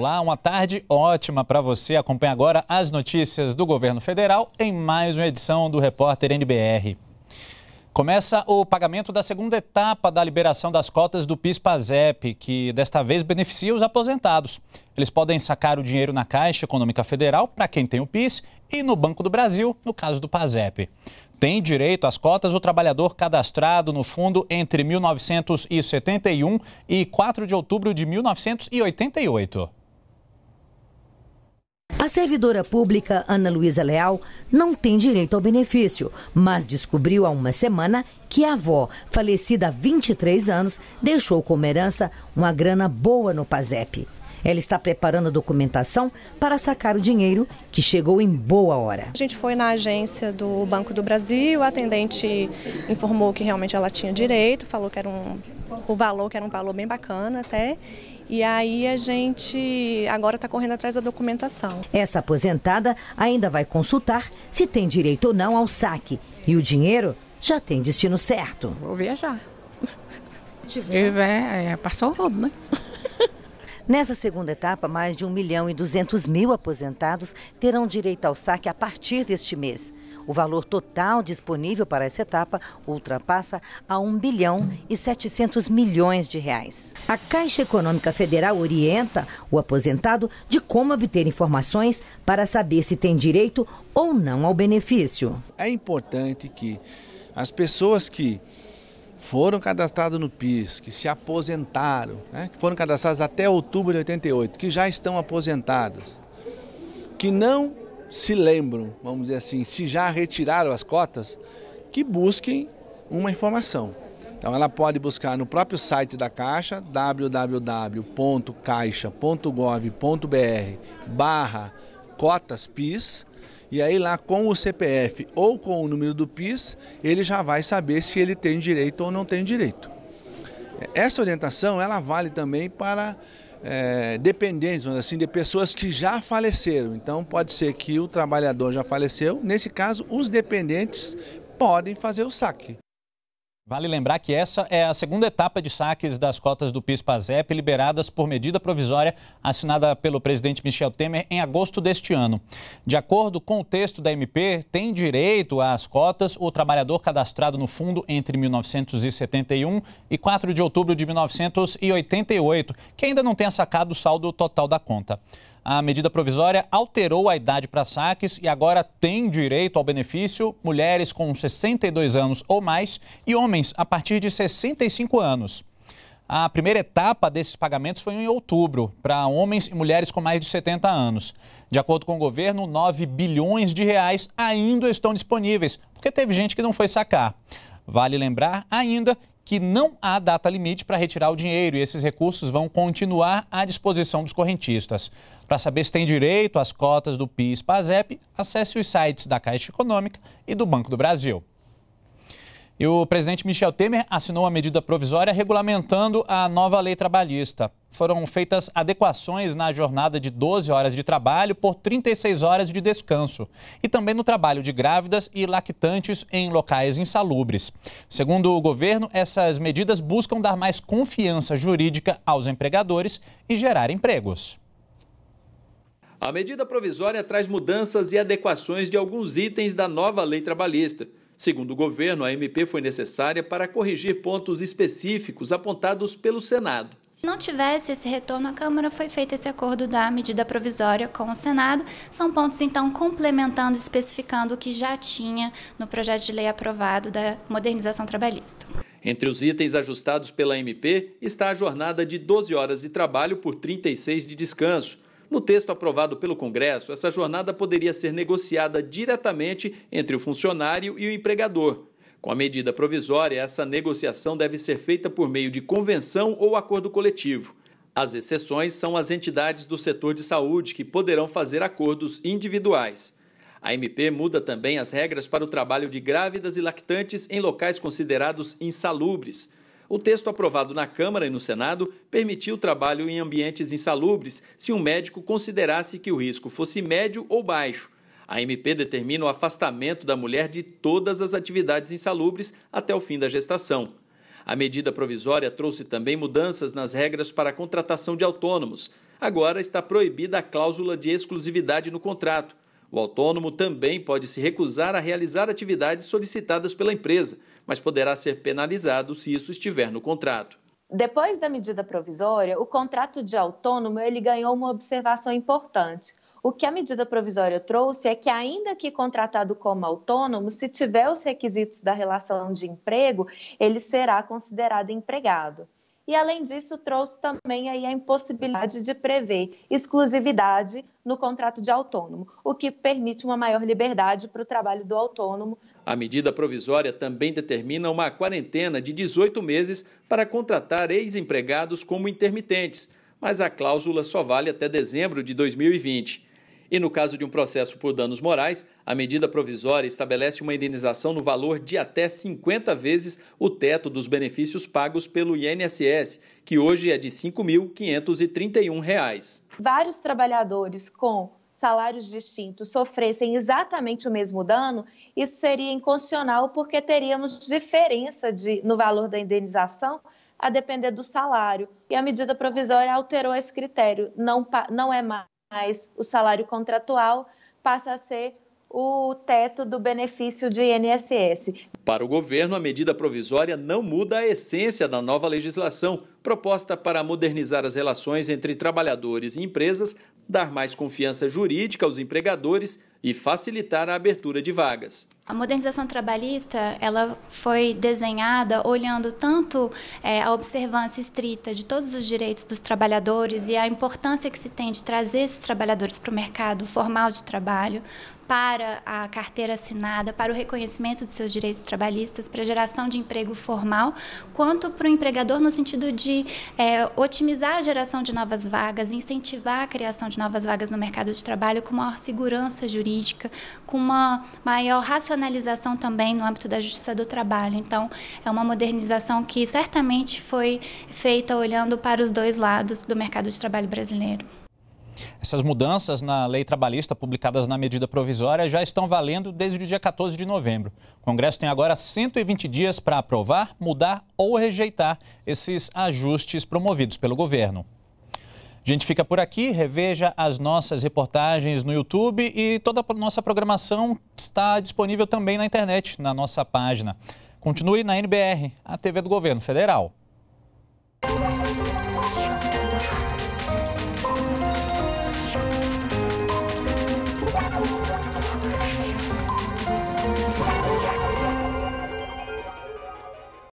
Olá, uma tarde ótima para você. Acompanhe agora as notícias do governo federal em mais uma edição do Repórter NBR. Começa o pagamento da segunda etapa da liberação das cotas do PIS-PASEP, que desta vez beneficia os aposentados. Eles podem sacar o dinheiro na Caixa Econômica Federal, para quem tem o PIS, e no Banco do Brasil, no caso do PASEP. Tem direito às cotas o trabalhador cadastrado no fundo entre 1971 e 4 de outubro de 1988. A servidora pública Ana Luísa Leal não tem direito ao benefício, mas descobriu há uma semana que a avó, falecida há 23 anos, deixou como herança uma grana boa no PASEP. Ela está preparando a documentação para sacar o dinheiro que chegou em boa hora. A gente foi na agência do Banco do Brasil, a atendente informou que realmente ela tinha direito, falou que era um o valor que era um valor bem bacana até, e aí a gente agora está correndo atrás da documentação. Essa aposentada ainda vai consultar se tem direito ou não ao saque. E o dinheiro já tem destino certo. Vou viajar. Tiver, é, passou o rodo, né? Nessa segunda etapa, mais de 1 milhão e 200 mil aposentados terão direito ao saque a partir deste mês. O valor total disponível para essa etapa ultrapassa a 1 bilhão e 700 milhões de reais. A Caixa Econômica Federal orienta o aposentado de como obter informações para saber se tem direito ou não ao benefício. É importante que as pessoas que foram cadastrados no PIS, que se aposentaram, né, que foram cadastrados até outubro de 88, que já estão aposentados, que não se lembram, vamos dizer assim, se já retiraram as cotas, que busquem uma informação. Então ela pode buscar no próprio site da Caixa, www.caixa.gov.br barra cotas PIS, e aí lá com o CPF ou com o número do PIS, ele já vai saber se ele tem direito ou não tem direito. Essa orientação ela vale também para é, dependentes, assim, de pessoas que já faleceram. Então pode ser que o trabalhador já faleceu. Nesse caso, os dependentes podem fazer o saque. Vale lembrar que essa é a segunda etapa de saques das cotas do PIS-PASEP liberadas por medida provisória assinada pelo presidente Michel Temer em agosto deste ano. De acordo com o texto da MP, tem direito às cotas o trabalhador cadastrado no fundo entre 1971 e 4 de outubro de 1988, que ainda não tenha sacado o saldo total da conta. A medida provisória alterou a idade para saques e agora tem direito ao benefício mulheres com 62 anos ou mais e homens a partir de 65 anos. A primeira etapa desses pagamentos foi em outubro, para homens e mulheres com mais de 70 anos. De acordo com o governo, 9 bilhões de reais ainda estão disponíveis, porque teve gente que não foi sacar. Vale lembrar ainda que não há data limite para retirar o dinheiro e esses recursos vão continuar à disposição dos correntistas. Para saber se tem direito às cotas do PIS-PASEP, acesse os sites da Caixa Econômica e do Banco do Brasil. E o presidente Michel Temer assinou a medida provisória regulamentando a nova lei trabalhista. Foram feitas adequações na jornada de 12 horas de trabalho por 36 horas de descanso e também no trabalho de grávidas e lactantes em locais insalubres. Segundo o governo, essas medidas buscam dar mais confiança jurídica aos empregadores e gerar empregos. A medida provisória traz mudanças e adequações de alguns itens da nova lei trabalhista. Segundo o governo, a MP foi necessária para corrigir pontos específicos apontados pelo Senado. Se não tivesse esse retorno à Câmara, foi feito esse acordo da medida provisória com o Senado. São pontos, então, complementando, especificando o que já tinha no projeto de lei aprovado da modernização trabalhista. Entre os itens ajustados pela MP está a jornada de 12 horas de trabalho por 36 de descanso, no texto aprovado pelo Congresso, essa jornada poderia ser negociada diretamente entre o funcionário e o empregador. Com a medida provisória, essa negociação deve ser feita por meio de convenção ou acordo coletivo. As exceções são as entidades do setor de saúde, que poderão fazer acordos individuais. A MP muda também as regras para o trabalho de grávidas e lactantes em locais considerados insalubres. O texto aprovado na Câmara e no Senado permitiu o trabalho em ambientes insalubres se um médico considerasse que o risco fosse médio ou baixo. A MP determina o afastamento da mulher de todas as atividades insalubres até o fim da gestação. A medida provisória trouxe também mudanças nas regras para a contratação de autônomos. Agora está proibida a cláusula de exclusividade no contrato. O autônomo também pode se recusar a realizar atividades solicitadas pela empresa, mas poderá ser penalizado se isso estiver no contrato. Depois da medida provisória, o contrato de autônomo ele ganhou uma observação importante. O que a medida provisória trouxe é que, ainda que contratado como autônomo, se tiver os requisitos da relação de emprego, ele será considerado empregado. E, além disso, trouxe também aí a impossibilidade de prever exclusividade no contrato de autônomo, o que permite uma maior liberdade para o trabalho do autônomo a medida provisória também determina uma quarentena de 18 meses para contratar ex-empregados como intermitentes, mas a cláusula só vale até dezembro de 2020. E no caso de um processo por danos morais, a medida provisória estabelece uma indenização no valor de até 50 vezes o teto dos benefícios pagos pelo INSS, que hoje é de R$ 5.531. Vários trabalhadores com salários distintos sofressem exatamente o mesmo dano, isso seria inconstitucional porque teríamos diferença de, no valor da indenização a depender do salário. E a medida provisória alterou esse critério, não, não é mais o salário contratual, passa a ser o teto do benefício de INSS. Para o governo, a medida provisória não muda a essência da nova legislação proposta para modernizar as relações entre trabalhadores e empresas dar mais confiança jurídica aos empregadores e facilitar a abertura de vagas. A modernização trabalhista ela foi desenhada olhando tanto é, a observância estrita de todos os direitos dos trabalhadores e a importância que se tem de trazer esses trabalhadores para o mercado formal de trabalho, para a carteira assinada, para o reconhecimento dos seus direitos trabalhistas, para a geração de emprego formal, quanto para o empregador no sentido de é, otimizar a geração de novas vagas, incentivar a criação de novas vagas no mercado de trabalho com maior segurança jurídica jurídica, com uma maior racionalização também no âmbito da justiça do trabalho. Então, é uma modernização que certamente foi feita olhando para os dois lados do mercado de trabalho brasileiro. Essas mudanças na lei trabalhista publicadas na medida provisória já estão valendo desde o dia 14 de novembro. O Congresso tem agora 120 dias para aprovar, mudar ou rejeitar esses ajustes promovidos pelo governo. A gente fica por aqui, reveja as nossas reportagens no YouTube e toda a nossa programação está disponível também na internet, na nossa página. Continue na NBR, a TV do Governo Federal.